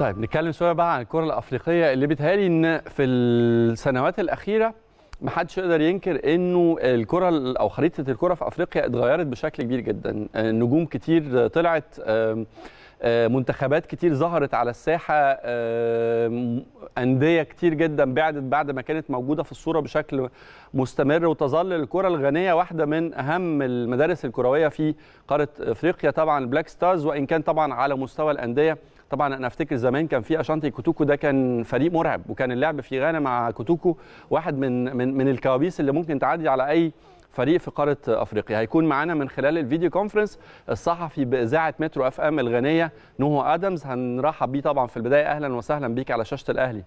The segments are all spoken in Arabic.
طيب نتكلم شويه بقى عن الكره الافريقيه اللي بيتهيألي ان في السنوات الاخيره ما حدش يقدر ينكر انه الكره او خريطه الكره في افريقيا اتغيرت بشكل كبير جدا آه، نجوم كتير طلعت آه، منتخبات كتير ظهرت على الساحه انديه كتير جدا بعدت بعد ما كانت موجوده في الصوره بشكل مستمر وتظل الكره الغنيه واحده من اهم المدارس الكرويه في قاره افريقيا طبعا البلاك ستارز وان كان طبعا على مستوى الانديه طبعا انا افتكر زمان كان في اشانتي كوتوكو ده كان فريق مرعب وكان اللعب في غانا مع كوتوكو واحد من من من الكوابيس اللي ممكن تعدي على اي فريق في قاره افريقيا هيكون معانا من خلال الفيديو كونفرنس الصحفي باذاعه مترو اف ام الغنيه نوهو ادمز هنرحب بيه طبعا في البدايه اهلا وسهلا بيك على شاشه الاهلي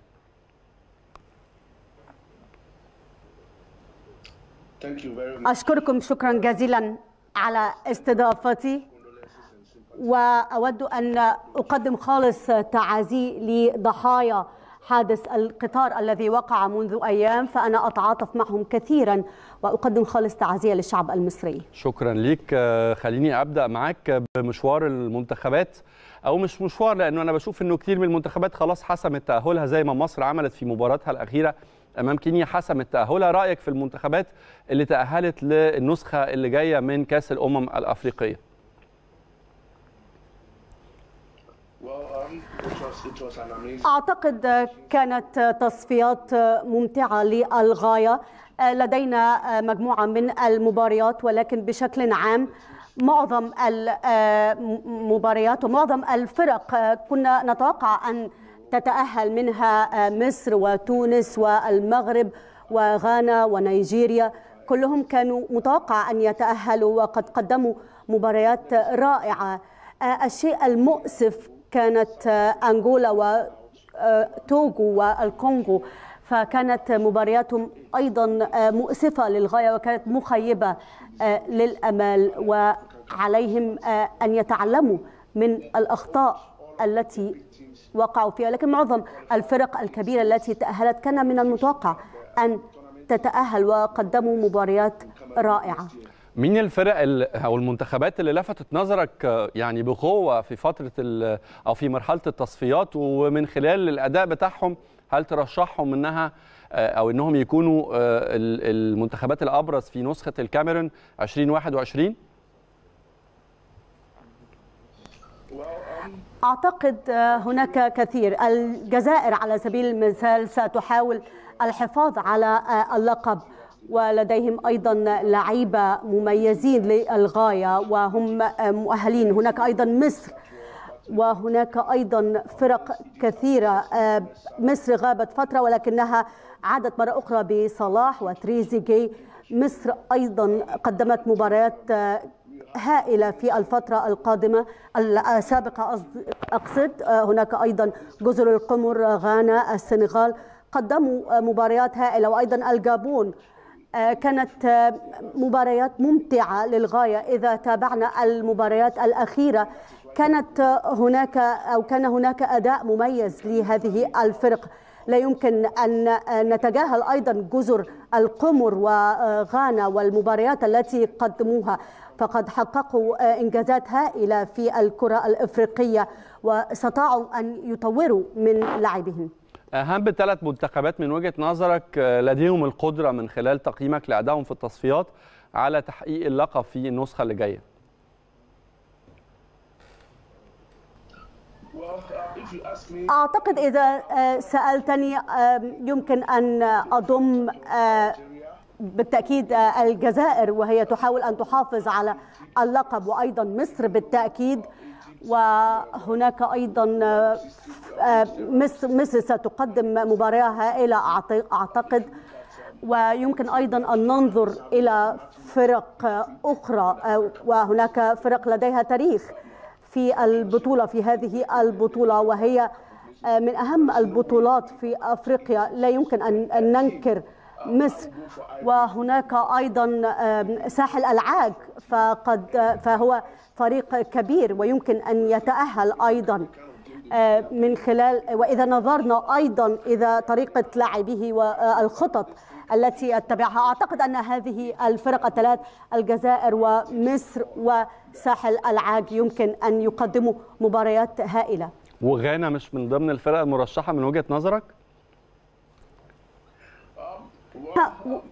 اشكركم شكرا جزيلا على استضافتي وأود أن أقدم خالص تعازي لضحايا حادث القطار الذي وقع منذ أيام فأنا أتعاطف معهم كثيرا وأقدم خالص تعزية للشعب المصري شكرا ليك آه، خليني أبدأ معاك بمشوار المنتخبات أو مش مشوار لأنه أنا بشوف أنه كثير من المنتخبات خلاص حسمت تأهلها زي ما مصر عملت في مباراتها الأخيرة امام كينيا حسمت تاهلها رايك في المنتخبات اللي تاهلت للنسخه اللي جايه من كاس الامم الافريقيه أعتقد كانت تصفيات ممتعة للغاية لدينا مجموعة من المباريات ولكن بشكل عام معظم المباريات ومعظم الفرق كنا نتوقع أن تتأهل منها مصر وتونس والمغرب وغانا ونيجيريا كلهم كانوا متوقع أن يتأهلوا وقد قدموا مباريات رائعة الشيء المؤسف كانت أنغولا وتوغو آه، والكونغو فكانت مبارياتهم أيضا آه، مؤسفة للغاية وكانت مخيبة آه، للأمال وعليهم أن يتعلموا من الأخطاء التي وقعوا فيها لكن معظم الفرق الكبيرة التي تأهلت كان من المتوقع أن تتأهل وقدموا مباريات رائعة مين الفرق او المنتخبات اللي لفتت نظرك يعني بقوه في فتره او في مرحله التصفيات ومن خلال الاداء بتاعهم هل ترشحهم انها آه، او انهم يكونوا آه، المنتخبات الابرز في نسخه الكاميرون 2021 اعتقد آه، هناك كثير الجزائر على سبيل المثال ستحاول الحفاظ على اللقب ولديهم أيضا لعيبة مميزين للغاية وهم مؤهلين هناك أيضا مصر وهناك أيضا فرق كثيرة آه، مصر غابت فترة ولكنها عادت مرة أخرى بصلاح وتريزيجي مصر أيضا قدمت مباريات آه، هائلة في الفترة القادمة السابقة أقصد آه، هناك أيضا جزر القمر غانا السنغال قدموا مباريات هائلة وأيضا الجابون آه، كانت آه، مباريات ممتعة للغاية إذا تابعنا المباريات الأخيرة كانت آه، هناك أو كان هناك أداء مميز لهذه الفرق لا يمكن أن نتجاهل أيضا جزر القمر وغانا والمباريات التي قدموها فقد حققوا إنجازات هائلة في الكرة الإفريقية واستطاعوا أن يطوروا من لعبهم اهم ثلاث منتخبات من وجهه نظرك آه، لديهم القدره من خلال تقييمك لادائهم في التصفيات على تحقيق اللقب في النسخه اللي جايه اعتقد اذا آه، سالتني يمكن ان اضم آه، بالتاكيد الجزائر وهي تحاول ان تحافظ على اللقب وايضا مصر بالتاكيد وهناك ايضا مصر آه، آه، مصر ستقدم مباراه هائله اعتقد ويمكن ايضا ان ننظر الى فرق اخرى آه، وهناك فرق لديها تاريخ في البطوله في هذه البطوله وهي من اهم البطولات في افريقيا لا يمكن ان ننكر مصر وهناك أيضا ساحل العاج فقد فهو فريق كبير ويمكن أن يتأهل أيضا من خلال وإذا نظرنا أيضا إذا طريقة لعبه والخطط التي يتبعها أعتقد أن هذه الفرق الثلاث الجزائر ومصر وساحل العاج يمكن أن يقدموا مباريات هائلة وغانا مش من ضمن الفرق المرشحة من وجهة نظرك؟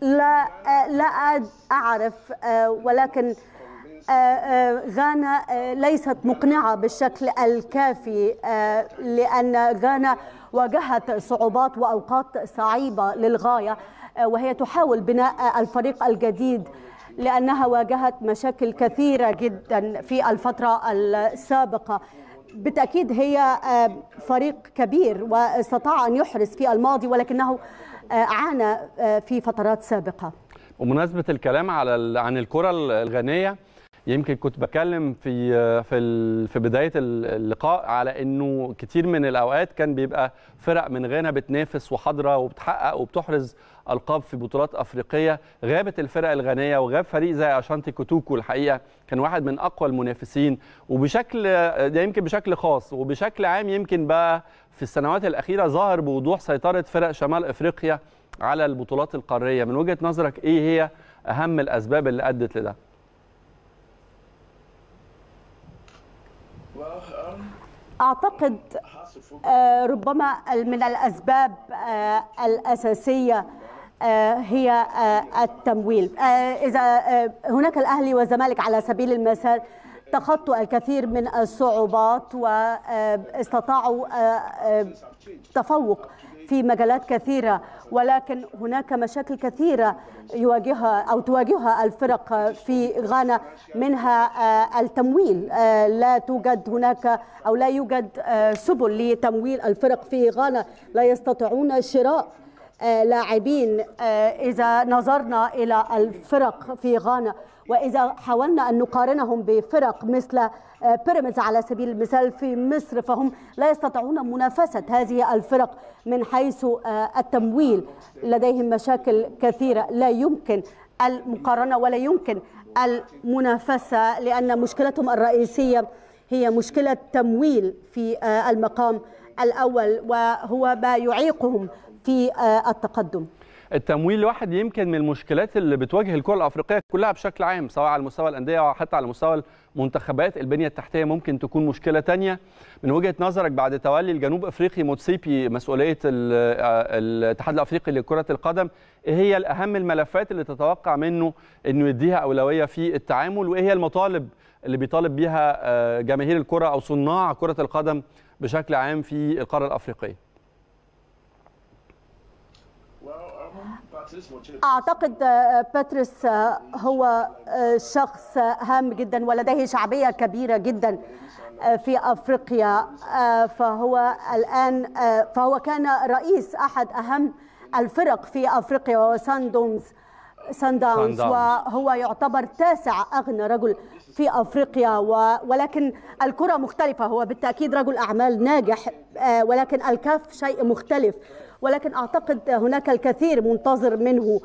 لا لا أعرف آه، ولكن آه، آه، غانا ليست مقنعة بالشكل الكافي لأن غانا واجهت صعوبات وأوقات صعيبة للغاية وهي تحاول بناء الفريق الجديد لأنها واجهت مشاكل كثيرة جدا في الفترة السابقة بالتأكيد هي فريق كبير واستطاع أن يحرز في الماضي ولكنه عانى آه، في فترات سابقه ومناسبه الكلام على عن الكره الغنيه يمكن كنت بكلم في في في بدايه اللقاء على انه كتير من الاوقات كان بيبقى فرق من غانا بتنافس وحاضره وبتحقق وبتحرز القاب في بطولات افريقيه غابت الفرق الغانيه وغاب فريق زي اشانتي كوتوكو الحقيقه كان واحد من اقوى المنافسين وبشكل ده يمكن بشكل خاص وبشكل عام يمكن بقى في السنوات الاخيره ظهر بوضوح سيطره فرق شمال افريقيا على البطولات القاريه من وجهه نظرك ايه هي اهم الاسباب اللي ادت لده أعتقد آه، ربما من الأسباب آه، الأساسية آه، هي التمويل إذا هناك الأهلي والزمالك على سبيل المثال تخطوا الكثير من الصعوبات واستطاعوا تفوق في مجالات كثيرة ولكن هناك مشاكل كثيرة يواجهها أو تواجهها الفرق في غانا منها آه، التمويل آه، لا توجد هناك أو لا يوجد آه، سبل لتمويل الفرق في غانا لا يستطيعون شراء لاعبين آه، إذا نظرنا إلى الفرق في غانا وإذا حاولنا أن نقارنهم بفرق مثل آه، بيراميدز على سبيل المثال في مصر فهم لا يستطيعون منافسة هذه الفرق من حيث آه، التمويل لديهم مشاكل كثيرة لا يمكن المقارنة ولا يمكن المنافسة لأن مشكلتهم الرئيسية هي مشكلة تمويل في المقام الأول وهو ما يعيقهم في آه، التقدم التمويل الواحد يمكن من المشكلات اللي بتواجه الكره الافريقيه كلها بشكل عام سواء على مستوى الانديه او حتى على مستوى المنتخبات البنيه التحتيه ممكن تكون مشكله تانية من وجهه نظرك بعد تولي الجنوب افريقي موتسيبي مسؤوليه آه، الاتحاد الافريقي لكره القدم ايه هي الاهم الملفات اللي تتوقع منه انه يديها اولويه في التعامل وايه هي المطالب اللي بيطالب بيها آه، جماهير الكره او صناع كره القدم بشكل عام في القاره الافريقيه أعتقد آه، باتريس آه، هو آه، شخص هام جدا ولديه شعبية كبيرة جدا في أفريقيا فهو الآن فهو كان رئيس أحد أهم الفرق في أفريقيا وهو ساندونز سانداونز وهو يعتبر تاسع أغنى رجل في أفريقيا ولكن الكرة مختلفة هو بالتأكيد رجل أعمال ناجح ولكن الكاف شيء مختلف ولكن أعتقد هناك الكثير منتظر منه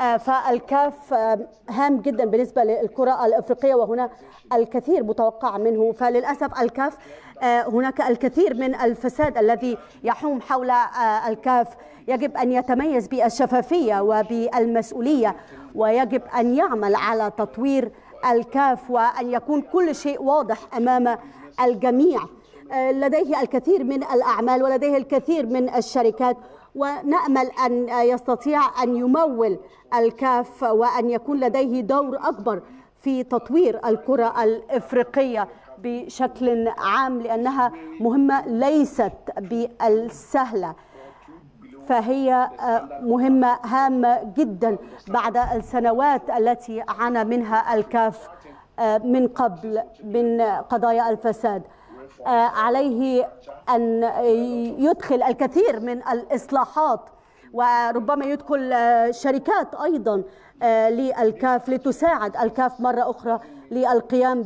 آه، فالكاف آه، هام جدا بالنسبة للكرة الأفريقية وهنا الكثير متوقع منه فللأسف الكاف آه، هناك الكثير من الفساد الذي يحوم حول الكاف يجب أن يتميز بالشفافية وبالمسؤولية ويجب أن يعمل على تطوير الكاف وأن يكون كل شيء واضح أمام الجميع لديه الكثير من الأعمال ولديه الكثير من الشركات ونأمل أن يستطيع أن يمول الكاف وأن يكون لديه دور أكبر في تطوير الكرة الإفريقية بشكل عام لأنها مهمة ليست بالسهلة فهي آه، مهمة هامة جدا بعد السنوات التي عانى منها الكاف آه، من قبل من قضايا الفساد آه، عليه أن يدخل الكثير من الإصلاحات وربما يدخل آه، شركات أيضا آه، للكاف لتساعد الكاف مرة أخرى للقيام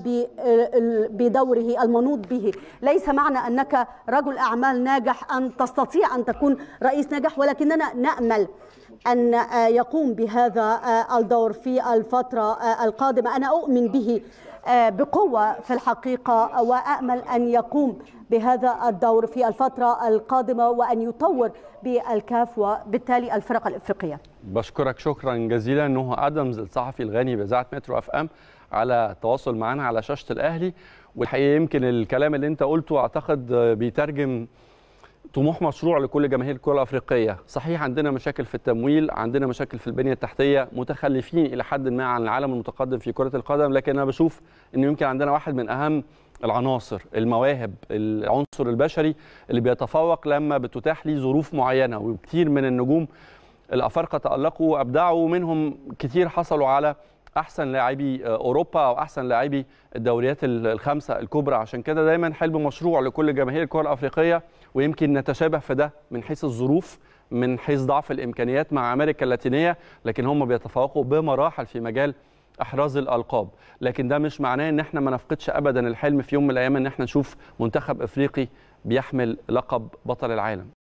بدوره المنوط به ليس معنى أنك رجل أعمال ناجح أن تستطيع أن تكون رئيس ناجح ولكننا نأمل أن يقوم بهذا الدور في الفترة القادمة أنا أؤمن به آه، بقوة في الحقيقة وأأمل أن يقوم بهذا الدور في الفترة القادمة وأن يطور بالكاف وبالتالي الفرق الإفريقية بشكرك شكرا جزيلا نهى أدمز الصحفي الغني بإذاعة مترو أف أم على التواصل معنا على شاشة الأهلي والحقيقة يمكن الكلام اللي أنت قلته أعتقد بيترجم طموح مشروع لكل جماهير الكره الافريقيه صحيح عندنا مشاكل في التمويل عندنا مشاكل في البنيه التحتيه متخلفين الى حد ما عن العالم المتقدم في كره القدم لكن انا بشوف انه يمكن عندنا واحد من اهم العناصر المواهب العنصر البشري اللي بيتفوق لما بتتاح ليه ظروف معينه وكثير من النجوم الافارقه تالقوا وابدعوا منهم كثير حصلوا على احسن لاعبي آه، اوروبا او احسن لاعبي الدوريات الخمسه الكبرى عشان كده دايما حلم مشروع لكل جماهير الكره الافريقيه ويمكن نتشابه في ده من حيث الظروف من حيث ضعف الامكانيات مع امريكا اللاتينيه لكن هم بيتفوقوا بمراحل في مجال احراز الالقاب لكن ده مش معناه ان احنا ما نفقدش ابدا الحلم في يوم من الايام ان احنا نشوف منتخب افريقي بيحمل لقب بطل العالم